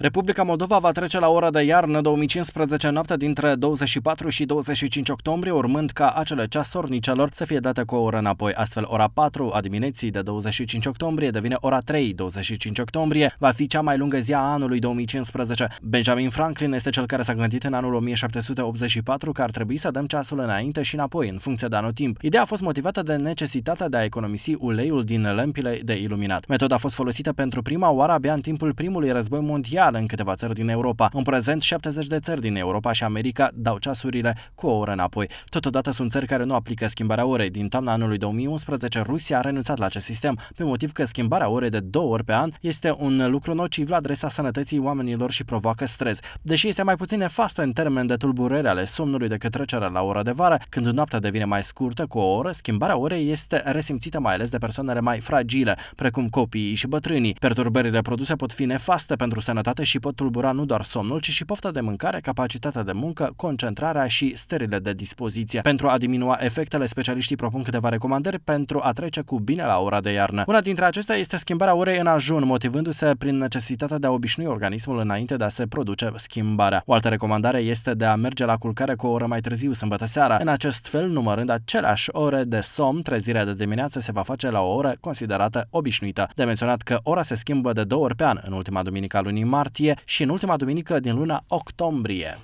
Republica Moldova va trece la ora de iarnă 2015 noapte dintre 24 și 25 octombrie, urmând ca acele ceasornicelor să fie date cu o oră înapoi. Astfel, ora 4 a dimineții de 25 octombrie devine ora 3, 25 octombrie, va fi cea mai lungă zi a anului 2015. Benjamin Franklin este cel care s-a gândit în anul 1784 că ar trebui să dăm ceasul înainte și înapoi, în funcție de anotimp. Ideea a fost motivată de necesitatea de a economisi uleiul din lămpile de iluminat. Metoda a fost folosită pentru prima oară abia în timpul primului război mondial, națională în câteva țări din Europa. În prezent, 70 de țări din Europa și America dau ceasurile cu o oră înapoi. Totodată sunt țări care nu aplică schimbarea orei. Din toamna anului 2011, Rusia a renunțat la acest sistem, pe motiv că schimbarea orei de două ori pe an este un lucru nociv la adresa sănătății oamenilor și provoacă stres. Deși este mai puțin nefastă în termen de tulburări ale somnului decât trecerea la ora de vară, când noaptea devine mai scurtă cu o oră, schimbarea orei este resimțită mai ales de persoanele mai fragile, precum copiii și bătrânii. Perturbările produse pot fi nefaste pentru sănătatea sănătate și pot tulbura nu doar somnul, ci și pofta de mâncare, capacitatea de muncă, concentrarea și stările de dispoziție. Pentru a diminua efectele, specialiștii propun câteva recomandări pentru a trece cu bine la ora de iarnă. Una dintre acestea este schimbarea orei în ajun, motivându-se prin necesitatea de a obișnui organismul înainte de a se produce schimbarea. O altă recomandare este de a merge la culcare cu o oră mai târziu sâmbătă seara. În acest fel, numărând aceleași ore de somn, trezirea de dimineață se va face la o oră considerată obișnuită. De menționat că ora se schimbă de două ori pe an, în ultima duminică a lunii martie, martie și în ultima duminică din luna octombrie.